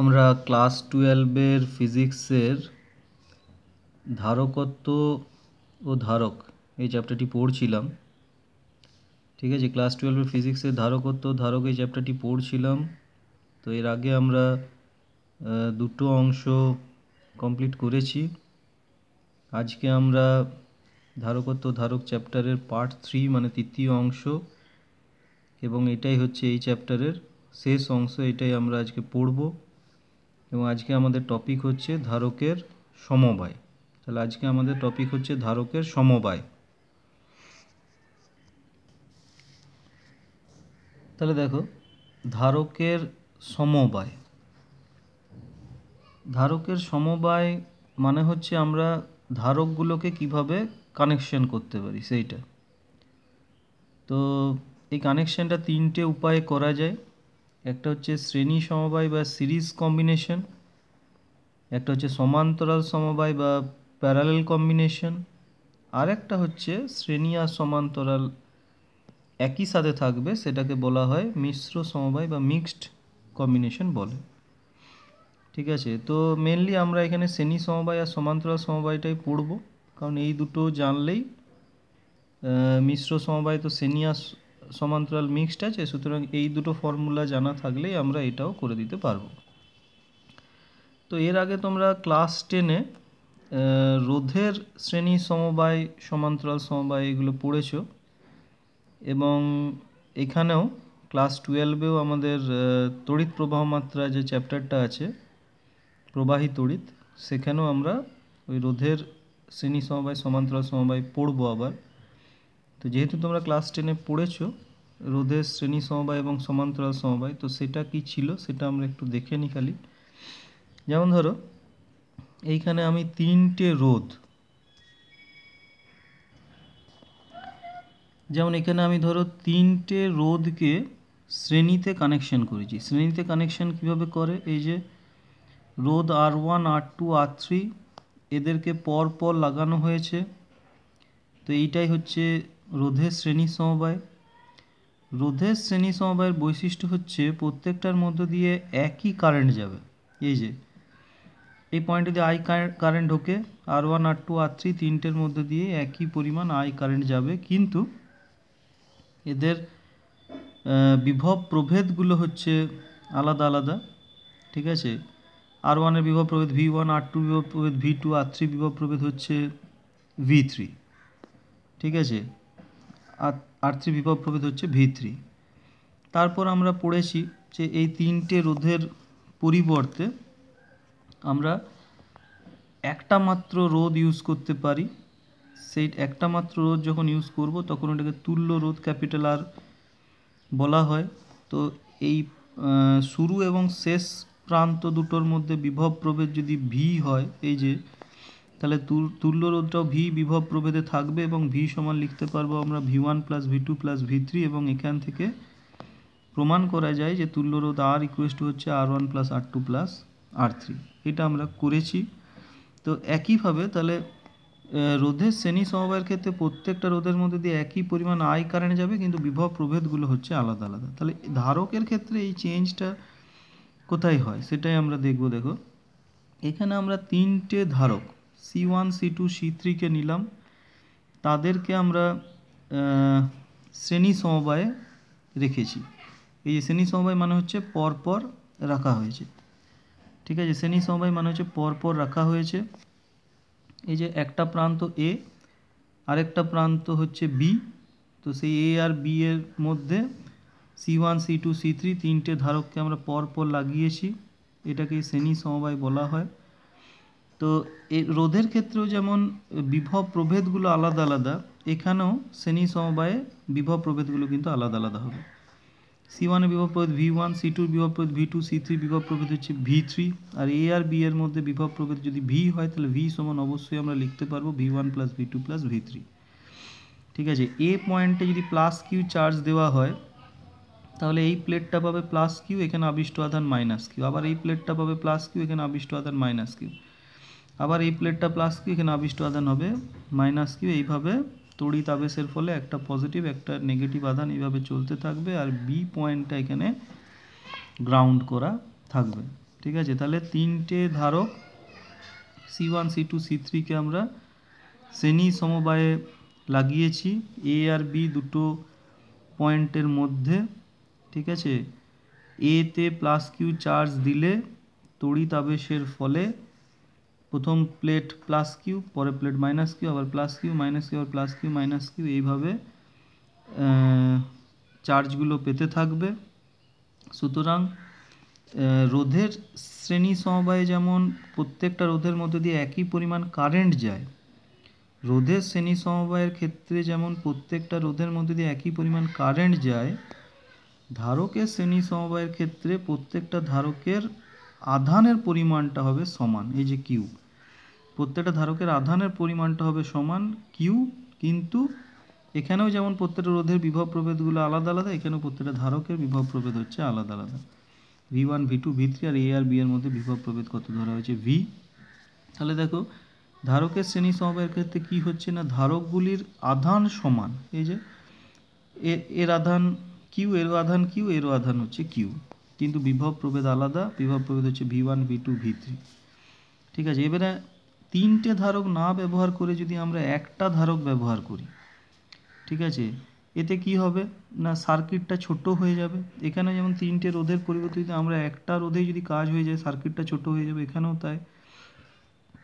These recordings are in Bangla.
আমরা ক্লাস টুয়েলভের ফিজিক্সের ধারকত্ব ও ধারক এই চ্যাপ্টারটি পড়ছিলাম ঠিক আছে ক্লাস টুয়েলভের ফিজিক্সের ধারকত্ব ধারক এই চ্যাপ্টারটি পড়ছিলাম তো এর আগে আমরা দুটো অংশ কমপ্লিট করেছি আজকে আমরা ধারকত্ব ধারক চ্যাপ্টারের পার্ট থ্রি মানে তৃতীয় অংশ এবং এটাই হচ্ছে এই চ্যাপ্টারের শেষ অংশ এটাই আমরা আজকে পড়বো এবং আজকে আমাদের টপিক হচ্ছে ধারকের সমবায় তাহলে আজকে আমাদের টপিক হচ্ছে ধারকের সমবায় তাহলে দেখো ধারকের সমবায় ধারকের সমবায় মানে হচ্ছে আমরা ধারকগুলোকে কিভাবে কানেকশন করতে পারি সেইটা তো এই কানেকশানটা তিনটে উপায়ে করা যায় একটা হচ্ছে শ্রেণী সমবায় বা সিরিজ কম্বিনেশন একটা হচ্ছে সমান্তরাল সমবায় বা প্যারালেল কম্বিনেশন আর একটা হচ্ছে শ্রেণী আর সমান্তরাল একই সাথে থাকবে সেটাকে বলা হয় মিশ্র সমবায় বা মিক্সড কম্বিনেশন বলে ঠিক আছে তো মেনলি আমরা এখানে শ্রেণী সমবায় আর সমান্তরাল সমবায়টাই পড়ব কারণ এই দুটো জানলেই মিশ্র সমবায় তো শ্রেণী আর সমান্তরাল মিক্সড আছে সুতরাং এই দুটো ফর্মুলা জানা থাকলেই আমরা এটাও করে দিতে পারবো তো এর আগে তোমরা ক্লাস টেনে রোধের শ্রেণী সমবায় সমান্তরাল সমবায় এগুলো পড়েছ এবং এখানেও ক্লাস টুয়েলভেও আমাদের তড়িৎ প্রবাহ মাত্রা যে চ্যাপ্টারটা আছে প্রবাহী তড়িৎ সেখানেও আমরা ওই রোধের শ্রেণী সমবায় সমান্তরাল সমবায় পড়বো আবার তো যেহেতু তোমরা ক্লাস টেনে পড়েছো রোদের শ্রেণী সমবায় এবং সমান্তরাল সমবায় তো সেটা কি ছিল সেটা আমরা একটু দেখে নিই খালি যেমন ধরো এইখানে আমি তিনটে রোদ যেমন এখানে আমি ধরো তিনটে রোদকে শ্রেণীতে কানেকশন করেছি শ্রেণীতে কানেকশন কিভাবে করে এই যে রোদ R one R two R three এদেরকে পর পর লাগানো হয়েছে তো এইটাই হচ্ছে রোধের শ্রেণী সমবায় রোধের শ্রেণী সমবায়ের বৈশিষ্ট্য হচ্ছে প্রত্যেকটার মধ্য দিয়ে একই কারেন্ট যাবে এই যে এই পয়েন্টে দিয়ে আই কারেন্ট ঢোকে R one R two R three তিনটের মধ্যে দিয়ে একই পরিমাণ আই কারেন্ট যাবে কিন্তু এদের বিভব প্রভেদগুলো হচ্ছে আলাদা আলাদা ঠিক আছে আর ওয়ানের বিভব প্রভেদ ভি ওয়ান আর টু বিভব প্রভেদ ভি টু আর থ্রি বিভব প্রভেদ হচ্ছে ভি থ্রি ঠিক আছে আর থ্রি বিভব প্রভেদ হচ্ছে ভি থ্রি তারপর আমরা পড়েছি যে এই তিনটে রোধের পরিবর্তে আমরা একটা মাত্র রোধ ইউজ করতে পারি সেই একটা মাত্র রোধ যখন ইউজ করব তখন ওটাকে তুল্য রোধ ক্যাপিটাল আর বলা হয় তো এই শুরু এবং শেষ প্রান্ত দুটোর মধ্যে বিভব প্রভেদ যদি ভি হয় এই যে তাহলে তুল্য রোধটাও ভি বিভব প্রভেদে থাকবে এবং ভি সমান লিখতে পারবো আমরা V one plus V two plus V three এবং এখান থেকে প্রমাণ করা যায় যে তুল্য রোধ আর ইকুয়েস্ট হচ্ছে R one plus R two plus R three এটা আমরা করেছি তো একইভাবে তাহলে রোধের শ্রেণী সমবায়ের ক্ষেত্রে প্রত্যেকটা রোধের মধ্যে দিয়ে একই পরিমাণ আয় কারেন্ট যাবে কিন্তু বিভব প্রভেদগুলো হচ্ছে আলাদা আলাদা তাহলে ধারকের ক্ষেত্রে এই চেঞ্জটা কোথায় হয় সেটাই আমরা দেখব দেখো এখানে আমরা তিনটে ধারক C one C two C থ্রিকে নিলাম তাদেরকে আমরা শ্রেণী সমবায়ে রেখেছি এই যে শ্রেণী সমবায় মানে হচ্ছে পরপর রাখা হয়েছে ঠিক আছে শ্রেণী সমবায় মানে হচ্ছে পরপর রাখা হয়েছে এই যে একটা প্রান্ত এ আরেকটা প্রান্ত হচ্ছে বি তো সেই এ আর বি এর মধ্যে C one C two C three তিনটে ধারককে আমরা পরপর লাগিয়েছি এটাকে শ্রেণী সমবায় বলা হয় তো এই রোধের ক্ষেত্রেও যেমন বিভব প্রভেদগুলো আলাদা আলাদা এখানেও শ্রেণী সমবায়ে বিভব প্রভেদগুলো কিন্তু আলাদা আলাদা হবে সি ওয়ানের বিভব প্রভেদ ভি ওয়ান সি টুর বিভব প্রভেদ ভি টু সি থ্রি বিভব প্রভেদ হচ্ছে ভি থ্রি আর এ আর বি এর মধ্যে বিভব প্রভেদ যদি ভি হয় তাহলে ভি সমান অবশ্যই আমরা লিখতে পারবো V one plus V two plus V three ঠিক আছে এ পয়েন্টে যদি প্লাস কিউ চার্জ দেওয়া হয় তাহলে এই প্লেটটা পাবে প্লাস কিউ এখানে আবিষ্ট আধান মাইনাস কিউ আবার এই প্লেটটা পাবে প্লাস কিউ এখানে আবিষ্ট আধান মাইনাস কিউ আবার এই প্লেটটা প্লাস কি এখানে আবিষ্ট আদান হবে মাইনাস কিউ এইভাবে তড়িৎ আবেশের ফলে একটা পজিটিভ একটা নেগেটিভ আদান এইভাবে চলতে থাকবে আর বি পয়েন্টটা এখানে গ্রাউন্ড করা থাকবে ঠিক আছে তাহলে তিনটে ধারক C one C two C থ্রিকে আমরা শ্রেণী সমবায়ে লাগিয়েছি এ আর বি দুটো পয়েন্টের মধ্যে ঠিক আছে এতে প্লাস কিউ চার্জ দিলে তড়িৎ আবেশের ফলে প্রথম প্লেট প্লাস কিউ পরে প্লেট মাইনাস কিউ আবার প্লাস কিউ মাইনাস কিউ আবার প্লাস কিউ মাইনাস কিউ এইভাবে চার্জগুলো পেতে থাকবে সুতরাং রোধের শ্রেণী সমবায়ে যেমন প্রত্যেকটা রোধের মধ্যে দিয়ে একই পরিমাণ কারেন্ট যায় রোধের শ্রেণী সমবায়ের ক্ষেত্রে যেমন প্রত্যেকটা রোধের মধ্যে দিয়ে একই পরিমাণ কারেন্ট যায় ধারকের শ্রেণী সমবায়ের ক্ষেত্রে প্রত্যেকটা ধারকের আধানের পরিমাণটা হবে সমান এই যে কিউ প্রত্যেকটা ধারকের আধানের পরিমাণটা হবে সমান কিউ কিন্তু এখানেও যেমন প্রত্যেকটা রোধের বিভব প্রভেদগুলো আলাদা আলাদা এখানেও প্রত্যেকটা ধারকের বিভব প্রভেদ হচ্ছে আলাদা আলাদা V one V two V three আর এ আর বি এর মধ্যে বিভব প্রভেদ কত ধরা হয়েছে ভি তাহলে দেখো ধারকের শ্রেণী সমবায়ের ক্ষেত্রে কি হচ্ছে না ধারকগুলির আধান সমান এই যে এর আধান কিউ এর আধান কিউ এর আধান হচ্ছে কিউ কিন্তু বিভব প্রভেদ আলাদা বিভব প্রভেদ হচ্ছে V one V two V three ঠিক আছে এবারে তিনটে ধারক না ব্যবহার করে যদি আমরা একটা ধারক ব্যবহার করি ঠিক আছে এতে কি হবে না সার্কিটটা ছোট হয়ে যাবে এখানে যেমন তিনটে রোধের পরিবর্তে আমরা একটা রোধে যদি কাজ হয়ে যায় সার্কিটটা ছোট হয়ে যাবে এখানেও তাই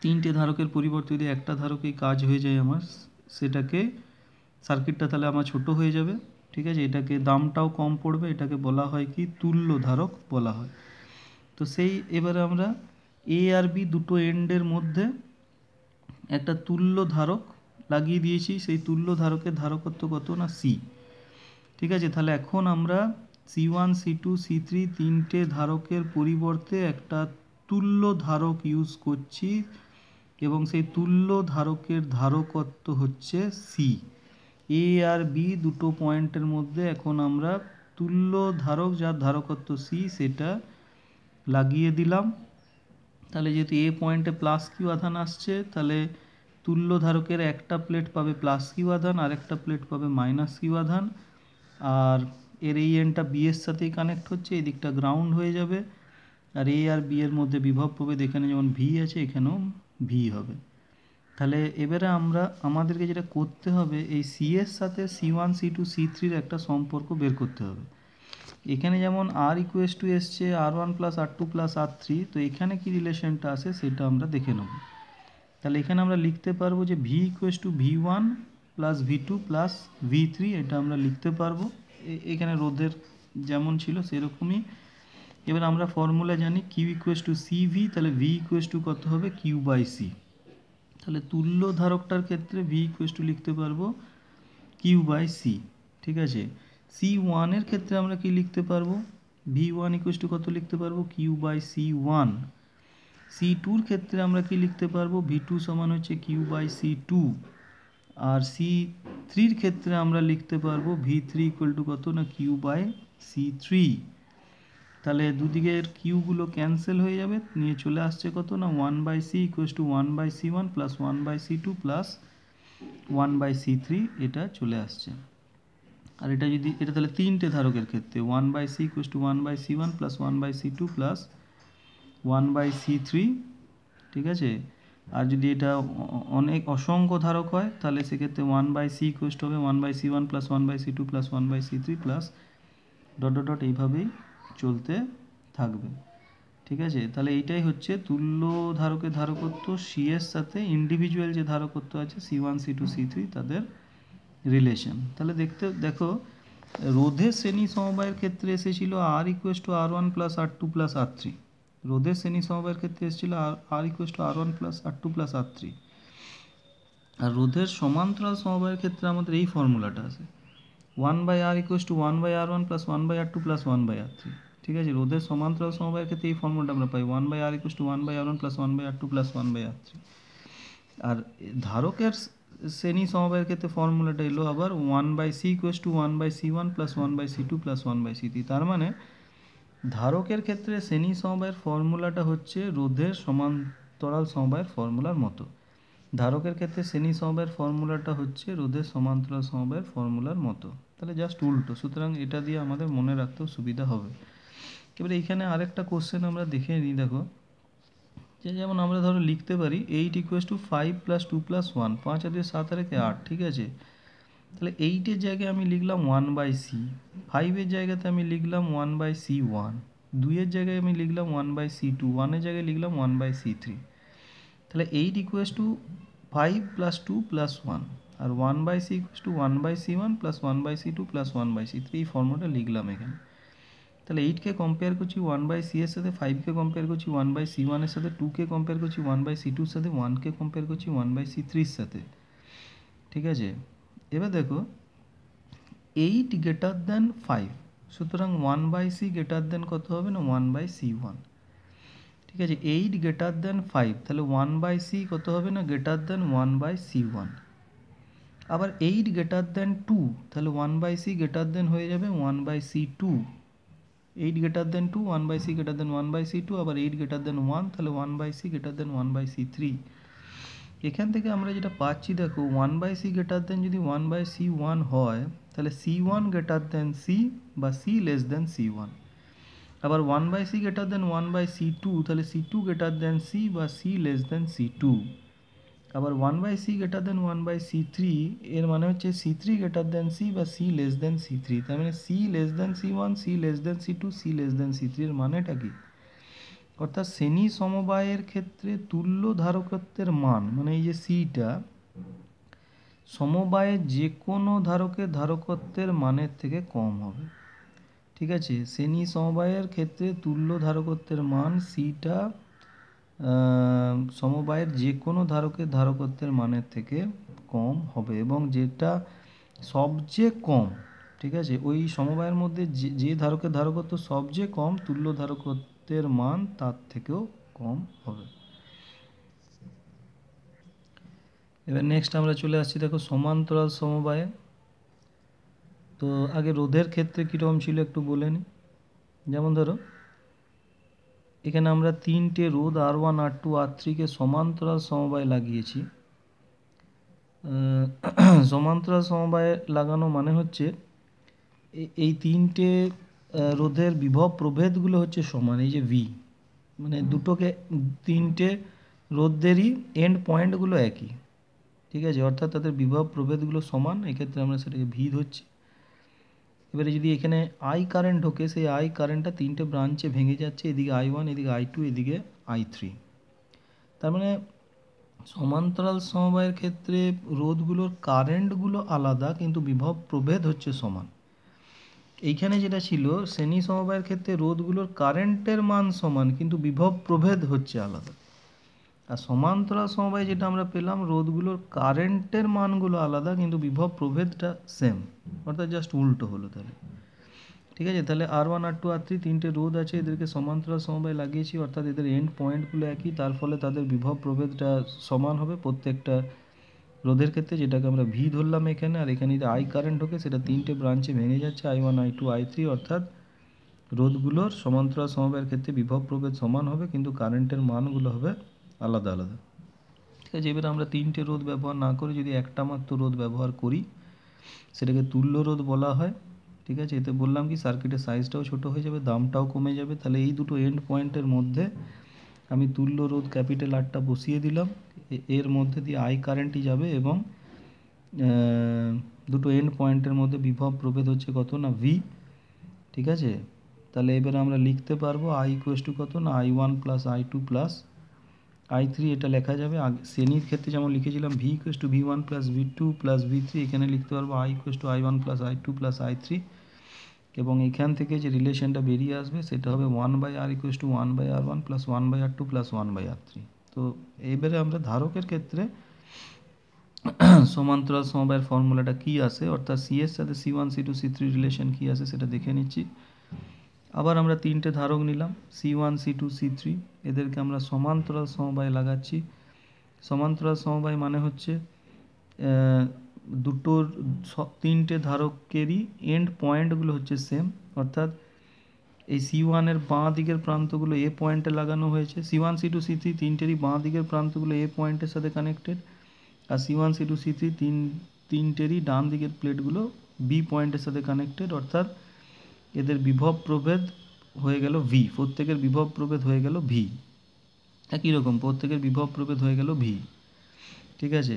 তিনটে ধারকের পরিবর্তে যদি একটা ধারকেই কাজ হয়ে যায় আমার সেটাকে সার্কিটটা তাহলে আমার ছোট হয়ে যাবে ঠিক আছে এটাকে দামটাও কম পড়বে এটাকে বলা হয় কি তুল্য ধারক বলা হয় তো সেই এবারে আমরা এ আর বি দুটো এন্ডের মধ্যে একটা তুল্য ধারক লাগিয়ে দিয়েছি সেই তুল্য ধারকের ধারকত্ব কত না সি ঠিক আছে তাহলে এখন আমরা C one C two C three তিনটে ধারকের পরিবর্তে একটা তুল্য ধারক ইউজ করছি এবং সেই তুল্য ধারকের ধারকত্ব হচ্ছে সি এ আর বি দুটো পয়েন্টের মধ্যে এখন আমরা তুল্য ধারক যার ধারকত্ব c সেটা লাগিয়ে দিলাম তাহলে যেহেতু এ পয়েন্টে প্লাস কিউ আধান আসছে তাহলে তুল্য ধারকের একটা প্লেট পাবে প্লাস কিউ আধান আর একটা প্লেট পাবে মাইনাস কিউ আধান আর এর এই এনটা বি এর সাথেই কানেক্ট হচ্ছে এদিকটা গ্রাউন্ড হয়ে যাবে আর এ আর বি এর মধ্যে বিভব প্রভেদ এখানে যেমন ভি আছে এখানেও ভি হবে তাহলে এবারে আমরা আমাদেরকে যেটা করতে হবে এই সি এর সাথে C one C two C থ্রির একটা সম্পর্ক বের করতে হবে এখানে যেমন আর ইকুয়েস টু এসছে R one plus R two plus R three তো এখানে কি রিলেশনটা আছে সেটা আমরা দেখে নেব তাহলে এখানে আমরা লিখতে পারবো যে V equals to V one plus V two plus V three এটা আমরা লিখতে পারবো এখানে রোদের যেমন ছিল সেরকমই এবার আমরা ফর্মুলা জানি Q equals to C V তাহলে ভি ইকুয়েস টু কত হবে কিউ বাই সি তাহলে তুল্য ধারকটার ক্ষেত্রে ভি ইকুয়েস টু লিখতে পারবো কিউ বাই সি ঠিক আছে সি ওয়ানের ক্ষেত্রে আমরা কি লিখতে পারবো ভি ওয়ান ইকুয়েস্টু টু কত লিখতে পারবো Q by C one C টুর ক্ষেত্রে আমরা কি লিখতে পারবো ভি টু সমান হচ্ছে কিউ বাই সি টু আর সি থ্রির ক্ষেত্রে আমরা লিখতে পারবো ভি থ্রি ইকুয়াল টু কত না কিউ বাই সি থ্রি তাহলে দুদিকের কিউগুলো ক্যান্সেল হয়ে যাবে নিয়ে চলে আসছে কত না one by C equals to one by C one plus one by C two plus one by C three এটা চলে আসছে আর এটা যদি এটা তাহলে তিনটে ধারকের ক্ষেত্রে one by C equals to one by C one plus one by C two plus one by C three ঠিক আছে আর যদি এটা অনেক অসংখ্য ধারক হয় তাহলে সেক্ষেত্রে one by C equals to হবে one by C one plus one by C two plus one by C three plus dot dot dot এইভাবেই চলতে থাকবে ঠিক আছে তাহলে এইটাই হচ্ছে তুল্য ধারকের ধারকত্ব সি এর সাথে ইন্ডিভিজুয়াল যে ধারকত্ব আছে C one C two C three তাদের রিলেশন তাহলে দেখতে দেখো রোধের শ্রেণী সমবায়ের ক্ষেত্রে এসেছিল R equals to R one plus R two plus R three রোধের শ্রেণী সমবায়ের ক্ষেত্রে এসেছিল আর R equals to R one plus R two plus R three আর রোধের সমান্তরাল সমবায়ের ক্ষেত্রে আমাদের এই ফর্মুলাটা আছে one by R equals to one by R one plus one by R two plus one by R three ঠিক আছে রোধের সমান্তরাল সমবায়ের ক্ষেত্রে এই ফর্মুলাটা আমরা পাই one by R equals to one by R one plus one by R two plus one by R three আর ধারকের শ্রেণী সমবায়ের ক্ষেত্রে ফর্মুলাটা এলো আবার one by C equals to one by C one plus one by C two plus one by C three তার মানে ধারকের ক্ষেত্রে শ্রেণী সমবায়ের ফর্মুলাটা হচ্ছে রোধের সমান্তরাল সমবায়ের ফর্মুলার মতো ধারকের ক্ষেত্রে শ্রেণী সমবায়ের ফর্মুলাটা হচ্ছে রোধের সমান্তরাল সমবায়ের ফর্মুলার মতো তাহলে জাস্ট উল্টো সুতরাং এটা দিয়ে আমাদের মনে রাখতেও সুবিধা হবে এবারে এখানে আরেকটা কোশ্চেন আমরা দেখে নিই দেখো যে যেমন আমরা ধরো লিখতে পারি eight equals to five plus two plus one পাঁচ আর দিয়ে সাত আর একে আট ঠিক আছে তাহলে এইটের জায়গায় আমি লিখলাম ওয়ান বাই সি ফাইভের জায়গাতে আমি লিখলাম ওয়ান বাই সি ওয়ান দুইয়ের জায়গায় আমি লিখলাম ওয়ান বাই সি টু ওয়ানের জায়গায় লিখলাম ওয়ান বাই সি থ্রি তাহলে eight equals to five plus two plus one আর 1/c = 1/c1 + 1/c2 + 1/c3 formula লিখলাম এখানে তাহলে 8 কে কম্পেয়ার করি 1/c এর সাথে 5 কে কম্পেয়ার করি 1/c1 এর সাথে 2 কে কম্পেয়ার করি 1/c2 এর সাথে 1 কে কম্পেয়ার করি 1/c3 এর সাথে ঠিক আছে এবারে দেখো 8 > 5 সুতরাং 1/c > কত হবে না 1/c1 ঠিক আছে 8 > 5 তাহলে 1/c কত হবে না > 1/c1 আবার 8 > 2 তাহলে 1/c > হয়ে যাবে 1/c2 8 > 2 1/c > 1/c2 আবার 8 > 1 তাহলে 1/c > 1/c3 এখান থেকে আমরা যেটা পাঁচছি দেখো 1/c > যদি 1/c1 হয় তাহলে c1 > c বা c < c1 আবার 1/c > 1/c2 তাহলে c2 > c বা c < c2 আবার one by C greater than one by C three এর মানে হচ্ছে C three greater than C বা C less than C three তার মানে C less than C one C less than C two C less than C three এর মানেটা কি অর্থাৎ শ্রেণী সমবায়ের ক্ষেত্রে তুল্য ধারকত্বের মান মানে এই যে সিটা সমবায়ে যে কোনো ধারকের ধারকত্বের মানের থেকে কম হবে ঠিক আছে শ্রেণী সমবায়ের ক্ষেত্রে তুল্য ধারকত্বের মান সিটা সমবায়ের যে কোনো ধারকের ধারকত্বের মানের থেকে কম হবে এবং যেটা সবচেয়ে কম ঠিক আছে ওই সমবায়ের মধ্যে যে যে ধারকের ধারকত্ব সবচেয়ে কম তুল্য ধারকত্বের মান তার থেকেও কম হবে এবার নেক্সট আমরা চলে আসছি দেখো সমান্তরাল সমবায়ে তো আগে রোধের ক্ষেত্রে কীরকম ছিল একটু বলে নিই যেমন ধরো এখানে আমরা তিনটে রোধ আর ওয়ান আর টু আর থ্রিকে সমান্তরাল সমবায় লাগিয়েছি সমান্তরাল সমবায় লাগানো মানে হচ্ছে এই তিনটে রোধের বিভব প্রভেদগুলো হচ্ছে সমান এই যে ভি মানে দুটোকে তিনটে রোধেরই এন্ড পয়েন্টগুলো একই ঠিক আছে অর্থাৎ তাদের বিভব প্রভেদগুলো সমান এক্ষেত্রে আমরা সেটাকে ভি ধরছি এবারে যদি এখানে আই কারেন্ট ঢোকে সেই আই কারেন্টটা তিনটে ব্রাঞ্চে ভেঙে যাচ্ছে এদিকে আই ওয়ান এদিকে আই টু এদিকে আই থ্রি তার মানে সমান্তরাল সমবায়ের ক্ষেত্রে রোধগুলোর কারেন্টগুলো আলাদা কিন্তু বিভব প্রভেদ হচ্ছে সমান এইখানে যেটা ছিল শ্রেণী সমবায়ের ক্ষেত্রে রোধগুলোর কারেন্টের মান সমান কিন্তু বিভব প্রভেদ হচ্ছে আলাদা আর সমান্তরাল সমবায় যেটা আমরা পেলাম রোধগুলোর কারেন্টের মানগুলো আলাদা কিন্তু বিভব প্রভেদটা সেম অর্থাৎ জাস্ট উল্টো হলো তাহলে ঠিক আছে তাহলে R one R two R three তিনটে রোদ আছে এদেরকে সমান্তরাল সমবায় লাগিয়েছি অর্থাৎ এদের এন্ড পয়েন্টগুলো একই তার ফলে তাদের বিভব প্রভেদটা সমান হবে প্রত্যেকটা রোদের ক্ষেত্রে যেটাকে আমরা ভি ধরলাম এখানে আর এখানে যদি আই কারেন্ট ঢোকে সেটা তিনটে ব্রাঞ্চে ভেঙে যাচ্ছে I one I two I three অর্থাৎ রোদগুলোর সমান্তরাল সমবায়ের ক্ষেত্রে বিভব প্রভেদ সমান হবে কিন্তু কারেন্টের মানগুলো হবে আলাদা আলাদা ঠিক আছে এবার আমরা তিনটে রোদ ব্যবহার না করে যদি একটা মাত্র রোদ ব্যবহার করি সেটাকে তুল্য রোধ বলা হয় ঠিক আছে এতে বললাম কি সার্কিটের সাইজটাও ছোট হয়ে যাবে দামটাও কমে যাবে তাহলে এই দুটো এন্ড পয়েন্টের মধ্যে আমি তুল্য রোধ ক্যাপিটাল আরটা বসিয়ে দিলাম এর মধ্যে দিয়ে আই কারেন্টই যাবে এবং দুটো এন্ড পয়েন্টের মধ্যে বিভব প্রভেদ হচ্ছে কত না ভি ঠিক আছে তাহলে এবার আমরা লিখতে পারবো আই ইকুয়েস টু কত না I one plus I two plus i3 এটা লেখা যাবে আগেই শ্রেণীর ক্ষেত্রে যেমন লিখেছিলাম v = v1 + v2 + v3 এখানে লিখতে পারবো i = i1 + i2 + i3 এবং এখান থেকে যে রিলেশনটা বেরি আসবে সেটা হবে 1 / r = 1 / r1 + 1 / r2 + 1 / r3 তো এই ব্যাপারে আমরা ধারকের ক্ষেত্রে সমান্তরাল সমবায়ের ফর্মুলাটা কি আছে অর্থাৎ c এর সাথে c1 c2 c3 রিলেশন কি আছে সেটা দেখে নেছি আবার আমরা তিনটে ধারক নিলাম C one C two C three এদেরকে আমরা সমান্তরাল সমবায় লাগাচ্ছি সমান্তরাল সমবায় মানে হচ্ছে দুটোর তিনটে ধারকেরই এন্ড পয়েন্টগুলো হচ্ছে সেম অর্থাৎ এই সি ওয়ানের বাঁ দিকের প্রান্তগুলো এ পয়েন্টে লাগানো হয়েছে C one C two C three তিনটেরই বাঁ দিকের প্রান্তগুলো এ পয়েন্টের সাথে কানেক্টেড আর C one C two C three তিন তিনটেরই ডান দিকের প্লেটগুলো বি পয়েন্টের সাথে কানেক্টেড অর্থাৎ এদের বিভব প্রভেদ হয়ে গেল ভি প্রত্যেকের বিভব প্রভেদ হয়ে গেল ভি একই রকম প্রত্যেকের বিভব প্রভেদ হয়ে গেল ভি ঠিক আছে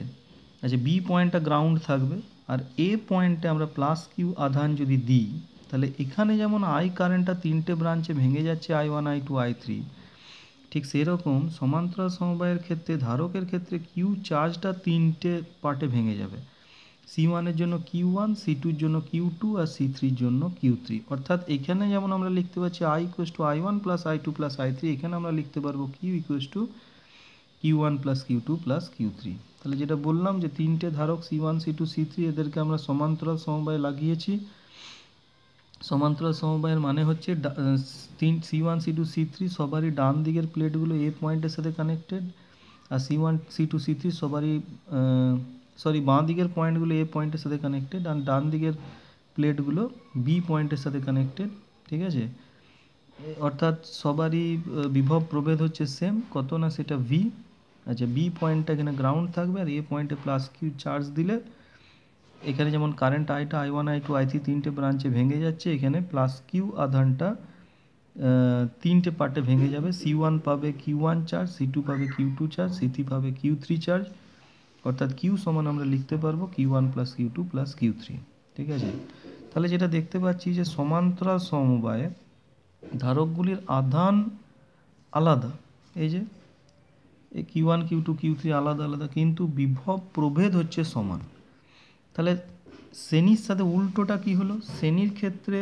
আচ্ছা বি পয়েন্টটা গ্রাউন্ড থাকবে আর এ পয়েন্টে আমরা প্লাস কিউ আধান যদি দিই তাহলে এখানে যেমন আই কারেন্টটা তিনটে ব্রাঞ্চে ভেঙে যাচ্ছে I one I two I three ঠিক সেরকম সমান্তরাল সমবায়ের ক্ষেত্রে ধারকের ক্ষেত্রে কিউ চার্জটা তিনটে পার্টে ভেঙে যাবে সি ওয়ানের জন্য কিউ ওয়ান সি টুর জন্য কিউ টু আর সি থ্রির জন্য কিউ থ্রি অর্থাৎ এখানে যেমন আমরা লিখতে পারছি I equals to I one plus I two plus I three এখানে আমরা লিখতে পারবো Q equals to Q one plus Q two plus Q three তাহলে যেটা বললাম যে তিনটে ধারক C one C two C three এদেরকে আমরা সমান্তরাল সমবায় লাগিয়েছি সমান্তরাল সমবায়ের মানে হচ্ছে তিন C one C two C three সবারই ডান দিকের প্লেটগুলো এ পয়েন্টের সাথে কানেক্টেড আর C one C two C three সবারই সরি বাঁ দিকের পয়েন্টগুলো এ পয়েন্টের সাথে কানেক্টেড আর ডান দিকের প্লেটগুলো বি পয়েন্টের সাথে কানেক্টেড ঠিক আছে অর্থাৎ সবারই বিভব প্রভেদ হচ্ছে সেম কত না সেটা ভি আচ্ছা বি পয়েন্টটা এখানে গ্রাউন্ড থাকবে আর এ পয়েন্টে প্লাস কিউ চার্জ দিলে এখানে যেমন কারেন্ট আইটা I one I two I three তিনটে ব্রাঞ্চে ভেঙে যাচ্ছে এখানে প্লাস কিউ আধানটা তিনটে পার্টে ভেঙে যাবে সি ওয়ান পাবে Q one charge C two পাবে Q two charge C three পাবে কিউ থ্রি চার্জ অর্থাৎ কিউ সমান আমরা লিখতে পারবো Q one plus Q two plus Q three ঠিক আছে তাহলে যেটা দেখতে পাচ্ছি যে সমান্তরাল সমবায়ে ধারকগুলির আধান আলাদা এই যে এই Q one Q two Q three আলাদা আলাদা কিন্তু বিভব প্রভেদ হচ্ছে সমান তাহলে শ্রেণীর সাথে উল্টোটা কি হলো শ্রেণীর ক্ষেত্রে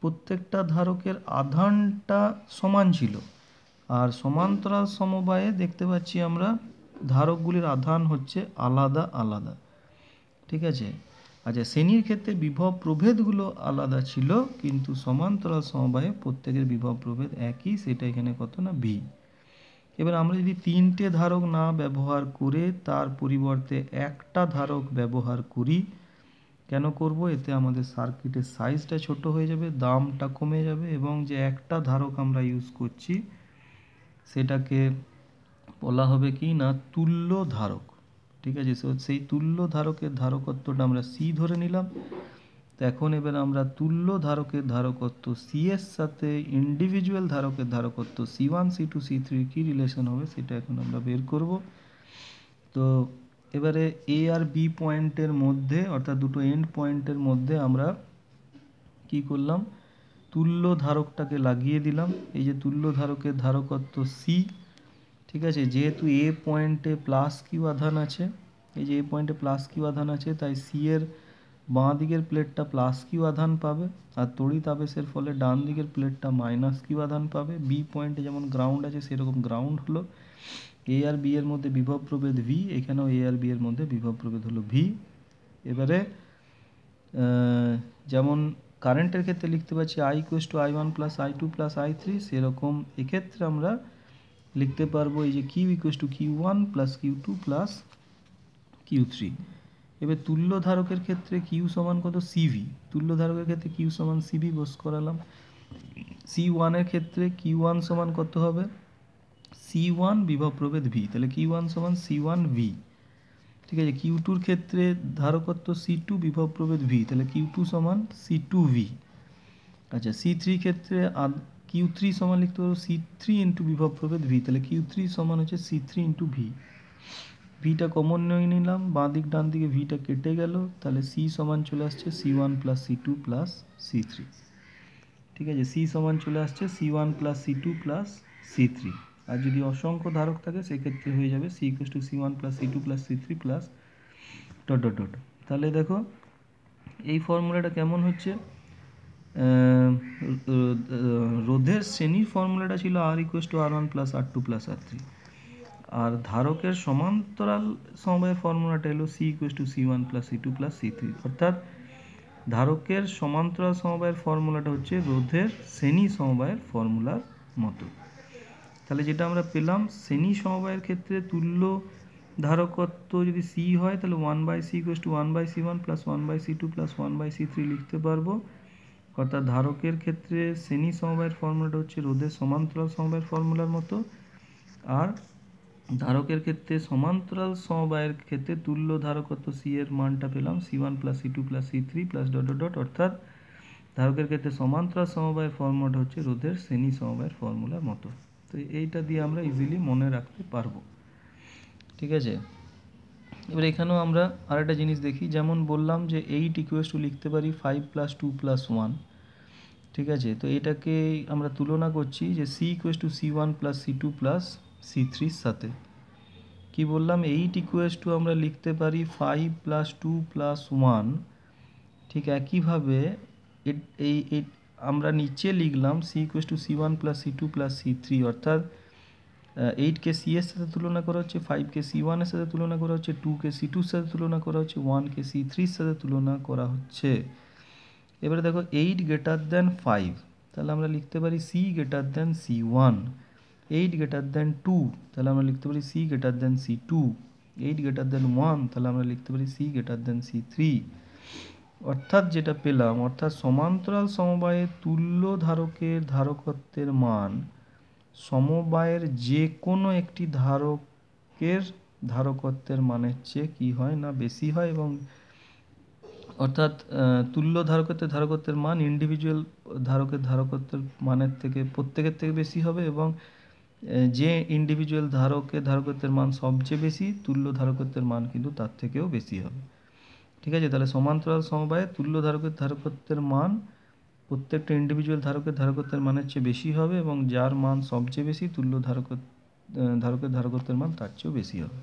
প্রত্যেকটা ধারকের আধানটা সমান ছিল আর সমান্তরাল সমবায়ে দেখতে পাচ্ছি আমরা ধারকগুলির আধান হচ্ছে আলাদা আলাদা ঠিক আছে আচ্ছা শ্রেণীর ক্ষেত্রে বিভব প্রভেদগুলো আলাদা ছিল কিন্তু সমান্তরাল সমবায়ে প্রত্যেকের বিভব প্রভেদ একই সেটা এখানে কত না ভি এবার আমরা যদি তিনটে ধারক না ব্যবহার করে তার পরিবর্তে একটা ধারক ব্যবহার করি কেন করব এতে আমাদের সার্কিটের সাইজটা ছোট হয়ে যাবে দামটা কমে যাবে এবং যে একটা ধারক আমরা ইউজ করছি সেটাকে বলা হবে কি না তুল্য ধারক ঠিক আছে সেই তুল্য ধারকের ধারকত্বটা আমরা সি ধরে নিলাম তো এখন এবার আমরা তুল্য ধারকের ধারকত্ব সি এর সাথে ইন্ডিভিজুয়াল ধারকের ধারকত্ব C one C two C থ্রির কী রিলেশন হবে সেটা এখন আমরা বের করব তো এবারে এ আর বি পয়েন্টের মধ্যে অর্থাৎ দুটো এন্ড পয়েন্টের মধ্যে আমরা কি করলাম তুল্য ধারকটাকে লাগিয়ে দিলাম এই যে তুল্য ধারকের ধারকত্ব সি ঠিক আছে যেহেতু এ পয়েন্টে প্লাস কিউ আধান আছে এই যে এ পয়েন্টে প্লাস কিউ আধান আছে তাই সি এর বাঁ দিকের প্লেটটা প্লাস কিউ আধান পাবে আর তড়ি আবেশের ফলে ডান দিকের প্লেটটা মাইনাস কিউ আধান পাবে বি পয়েন্টে যেমন গ্রাউন্ড আছে সেরকম গ্রাউন্ড হলো এ আর বি এর মধ্যে বিভব প্রভেদ ভি এখানেও এ আর বি এর মধ্যে বিভব প্রভেদ হলো ভি এবারে যেমন কারেন্টের ক্ষেত্রে লিখতে পারছি I equals to I one plus I two plus I three সেরকম এক্ষেত্রে আমরা লিখতে পারবো এই যে Q equals to Q one plus Q two plus Q three এবার তুল্য ধারকের ক্ষেত্রে কিউ সমান কত সিভি তুল্য ধারকের ক্ষেত্রে কিউ সমান সিভি বস করালাম সি ওয়ানের ক্ষেত্রে কিউ ওয়ান সমান কত হবে সি ওয়ান বিভব প্রভেদ ভি তাহলে কিউ ওয়ান সমান সি ওয়ান ভি ঠিক আছে কিউ টুর ক্ষেত্রে ধারকত্ব সি টু বিভব প্রভেদ ভি তাহলে কিউ টু সমান সি টু ভি আচ্ছা সি থ্রি ক্ষেত্রে কিউ থ্রি সমান লিখতে পারবো সি থ্রি ইন্টু বিভব প্রভেদ ভি তাহলে কিউ থ্রি সমান হচ্ছে সি থ্রি ইন্টু ভি ভিটা কমন নিয়ে নিলাম বাঁ দিক ডান দিকে ভিটা কেটে গেল তাহলে সি সমান চলে আসছে C one plus C two plus C three ঠিক আছে সি সমান চলে আসছে C one plus C two plus C three আর যদি অসংখ্য ধারক থাকে সেক্ষেত্রে হয়ে যাবে C equals to C one plus C two plus C three plus dot dot dot তাহলে দেখো এই ফর্মুলাটা কেমন হচ্ছে রোধের শ্রেণীর ফর্মুলাটা ছিল R equals to R one plus R two plus R three আর ধারকের সমান্তরাল সময়ের ফর্মুলাটা এলো C equals to C one plus C two plus C three অর্থাৎ ধারকের সমান্তরাল সমবায়ের ফর্মুলাটা হচ্ছে রোধের শ্রেণী সমবায়ের ফর্মুলার মতো তাহলে যেটা আমরা পেলাম শ্রেণী সমবায়ের ক্ষেত্রে তুল্য ধারকত্ব যদি সি হয় তাহলে one by C equals to one by C one plus one by C two plus one by C three লিখতে পারবো অর্থাৎ ধারকের ক্ষেত্রে শ্রেণী সমবায়ের ফর্মুলাটা হচ্ছে রোদের সমান্তরাল সমবায়ের ফর্মুলার মতো আর ধারকের ক্ষেত্রে সমান্তরাল সমবায়ের ক্ষেত্রে তুল্য ধারকত্ব সি এর মানটা পেলাম C one plus C two plus C three plus dot dot অর্থাৎ ধারকের ক্ষেত্রে সমান্তরাল সমবায়ের ফর্মুলাটা হচ্ছে রোদের শ্রেণী সমবায়ের ফর্মুলার মতো তো এইটা দিয়ে আমরা ইজিলি মনে রাখতে পারবো ঠিক আছে এবার এখানেও আমরা আরেকটা জিনিস দেখি যেমন বললাম যে এইট ইকুয়েস টু লিখতে পারি five plus two plus one ঠিক আছে তো এটাকে আমরা তুলনা করছি যে C equals to C one plus C two plus C থ্রির সাথে কী বললাম এইট ইকুয়েস টু আমরা লিখতে পারি five plus two plus one ঠিক একইভাবে এই আমরা নিচে লিখলাম C equals to C one plus C two plus C three অর্থাৎ এইটকে সি এর সাথে তুলনা করা হচ্ছে ফাইভকে সি ওয়ানের সাথে তুলনা করা হচ্ছে টুকে সি টুর সাথে তুলনা করা হচ্ছে ওয়ানকে সি থ্রির সাথে তুলনা করা হচ্ছে এবারে দেখো এইট গ্রেটার দেন ফাইভ তাহলে আমরা লিখতে পারি C greater than C one eight greater than two তাহলে আমরা লিখতে পারি C greater than C two eight greater than one তাহলে আমরা লিখতে পারি C greater than C three অর্থাৎ যেটা পেলাম অর্থাৎ সমান্তরাল সমবায়ে তুল্য ধারকের ধারকত্বের মান সমবায়ের যে কোনো একটি ধারকের ধারকত্বের মানের চেয়ে কি হয় না বেশি হয় এবং অর্থাৎ তুল্য ধারকত্বের ধারকত্বের মান ইন্ডিভিজুয়াল ধারকের ধারকত্বের মানের থেকে প্রত্যেকের থেকে বেশি হবে এবং যে ইন্ডিভিজুয়াল ধারকের ধারকত্বের মান সবচেয়ে বেশি তুল্য ধারকত্বের মান কিন্তু তার থেকেও বেশি হবে ঠিক আছে তাহলে সমান্তরাল সমবায়ে তুল্য ধারকের ধারকত্বের মান প্রত্যেকটা ইন্ডিভিজুয়াল ধারকের ধারকত্বের মানের চেয়ে বেশি হবে এবং যার মান সবচেয়ে বেশি তুল্য ধারক ধারকের ধারকত্বের মান তার চেয়েও বেশি হবে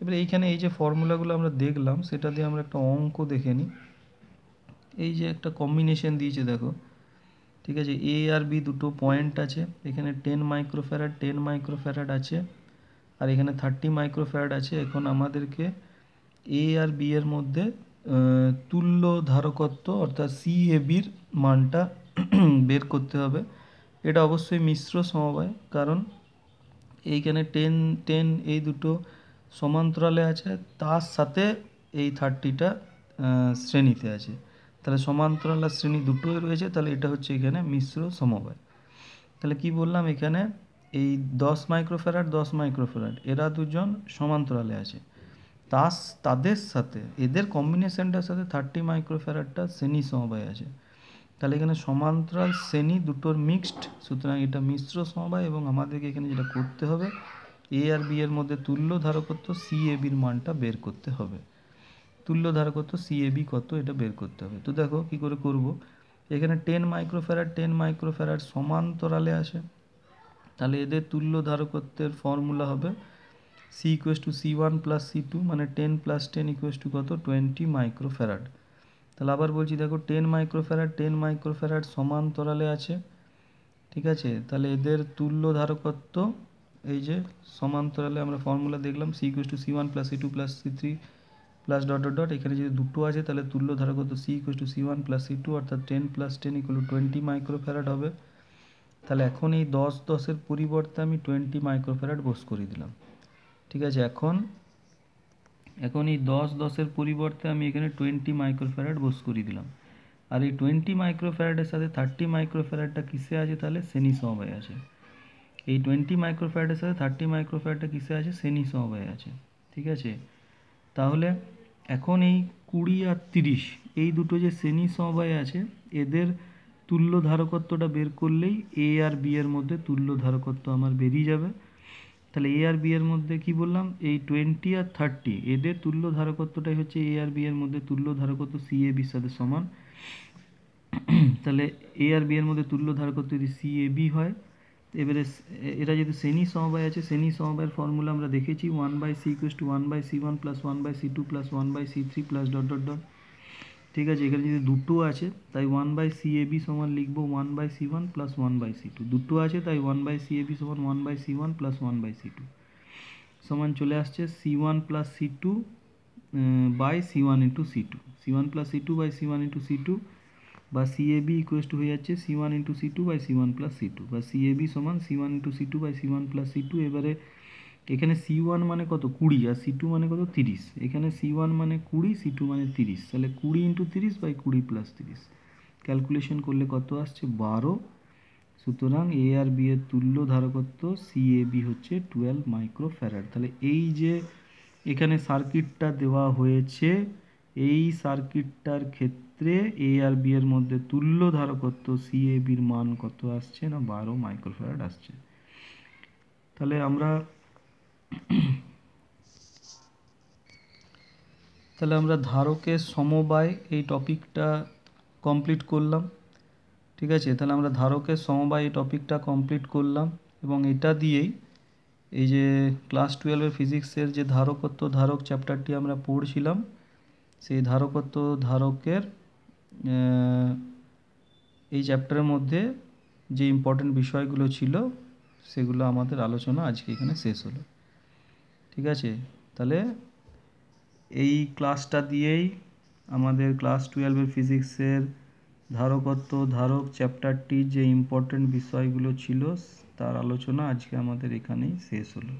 এবারে এইখানে এই যে ফর্মুলাগুলো আমরা দেখলাম সেটা দিয়ে আমরা একটা অঙ্ক দেখে নিই এই যে একটা কম্বিনেশন দিয়েছে দেখো ঠিক আছে এ আর বি দুটো পয়েন্ট আছে এখানে টেন মাইক্রোফ্যারাড টেন মাইক্রোফ্যারাড আছে আর এখানে থার্টি মাইক্রোফ্যারাড আছে এখন আমাদেরকে এ আর বি এর মধ্যে তুল্য ধারকত্ব অর্থাৎ সিএবির মানটা বের করতে হবে এটা অবশ্যই মিশ্র সমবায় কারণ এইখানে টেন টেন এই দুটো সমান্তরালে আছে তার সাথে এই থার্টিটা শ্রেণীতে আছে তাহলে সমান্তরাল শ্রেণী দুটোই রয়েছে তাহলে এটা হচ্ছে এখানে মিশ্র সমবায় তাহলে কি বললাম এখানে এই দশ মাইক্রোফেরাট দশ মাইক্রোফেরাট এরা দুজন সমান্তরালে আছে তার তাদের সাথে এদের কম্বিনেশনটার সাথে থার্টি মাইক্রোফ্যারাডটা শ্রেণী সমবায় আছে তাহলে এখানে সমান্তরাল শ্রেণী দুটোর মিক্সড সুতরাং এটা মিশ্র সমবায় এবং আমাদেরকে এখানে যেটা করতে হবে এ আর বি এর মধ্যে তুল্য ধারকত্ব সি এ বির মানটা বের করতে হবে তুল্য ধারকত্ব সি এ বি কত এটা বের করতে হবে তো দেখো কি করে করব এখানে টেন মাইক্রোফ্যারাড টেন মাইক্রোফ্যারাড সমান্তরালে আসে তাহলে এদের তুল্য ধারকত্বের ফর্মুলা হবে C equals to C one plus C two মানে ten plus ten equals to কত টোয়েন্টি মাইক্রোফ্যারাড তাহলে আবার বলছি দেখো টেন মাইক্রোফ্যারাড টেন মাইক্রোফ্যারাড সমান্তরালে আছে ঠিক আছে তাহলে এদের তুল্য ধারকত্ব এই যে সমান্তরালে আমরা ফর্মুলা দেখলাম C equals to C one plus C two plus C three plus dot dot dot এখানে যদি দুটো আছে তাহলে তুল্য ধারকত্ব C equals to C one plus C two অর্থাৎ ten plus ten equal to twenty microfarad হবে তাহলে এখন এই দশ দশের পরিবর্তে আমি টোয়েন্টি মাইক্রোফ্যারাড বোস করে দিলাম ঠিক আছে এখন এখন এই দশ দশের পরিবর্তে আমি এখানে টোয়েন্টি মাইক্রোফ্যারাড বোস করিয়ে দিলাম আর এই টোয়েন্টি মাইক্রোফ্যারাডের সাথে থার্টি মাইক্রোফ্যারাডটা কিসে আছে তাহলে শ্রেণী সমবায় আছে এই টোয়েন্টি মাইক্রোফ্যারাডের সাথে থার্টি মাইক্রোফ্যারাডটা কিসে আছে শ্রেণী সমবায় আছে ঠিক আছে তাহলে এখন এই কুড়ি আর তিরিশ এই দুটো যে শ্রেণী সমবায় আছে এদের তুল্য ধারকত্বটা বের করলেই এ আর বি এর মধ্যে তুল্য ধারকত্ব আমার বেরিয়ে যাবে তাহলে এ আর বি এর মধ্যে কি বললাম এই টোয়েন্টি আর থার্টি এদের তুল্য ধারকত্বটাই হচ্ছে এ আর বি এর মধ্যে তুল্য ধারকত্ব সি এ বির সাথে সমান তাহলে এ আর বি এর মধ্যে তুল্য ধারকত্ব যদি সি এ বি হয় এবারে এটা যেহেতু শ্রেণী সমবায় আছে শ্রেণী সমবায়ের ফর্মুলা আমরা দেখেছি one by C equals to one by C one plus one by C two plus one by C three plus dot dot dot ঠিক আছে এখানে যদি দুটো আছে তাই one by C A B সমান লিখব one by C one plus one by C two দুটো আছে তাই one by C A B সমান one by C one plus one by C two সমান চলে আসছে C one plus C two by C one into C two C one plus C two by C one into C two বা C A B equals to হয়ে যাচ্ছে C one into C two by C one plus C two বা সি এ বি সমান C one into C two by C one plus C two এবারে এখানে সি ওয়ান মানে কত কুড়ি আর সি টু মানে কত তিরিশ এখানে সি ওয়ান মানে কুড়ি সি টু মানে তিরিশ তাহলে কুড়ি ইন্টু তিরিশ বাই কুড়ি প্লাস তিরিশ ক্যালকুলেশন করলে কত আসছে বারো সুতরাং এ আর বি এর তুল্য ধারকত্ব সি এ বি হচ্ছে টুয়েলভ মাইক্রো ফ্যারাড তাহলে এই যে এখানে সার্কিটটা দেওয়া হয়েছে এই সার্কিটটার ক্ষেত্রে এ আর বি এর মধ্যে তুল্য ধারকত্ব সি এ বির মান কত আসছে না বারো মাইক্রো ফ্যারাড আসছে তাহলে আমরা তাহলে আমরা ধারকের সমবায় এই টপিকটা কমপ্লিট করলাম ঠিক আছে তাহলে আমরা ধারকের সমবায় এই টপিকটা কমপ্লিট করলাম এবং এটা দিয়েই এই যে ক্লাস টুয়েলভের ফিজিক্সের যে ধারকত্ব ধারক চ্যাপ্টারটি আমরা পড়ছিলাম সেই ধারকত্ব ধারকের এই চ্যাপ্টারের মধ্যে যে ইম্পর্টেন্ট বিষয়গুলো ছিল সেগুলো আমাদের আলোচনা আজকে এখানে শেষ হলো ঠিক আছে তাহলে এই ক্লাসটা দিয়েই আমাদের ক্লাস টুয়েলভের ফিজিক্সের ধারকত্ব ধারক চ্যাপ্টারটি যে ইম্পর্টেন্ট বিষয়গুলো ছিল তার আলোচনা আজকে আমাদের এখানেই শেষ হলো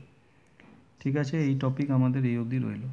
ঠিক আছে এই টপিক আমাদের এই অবধি রইল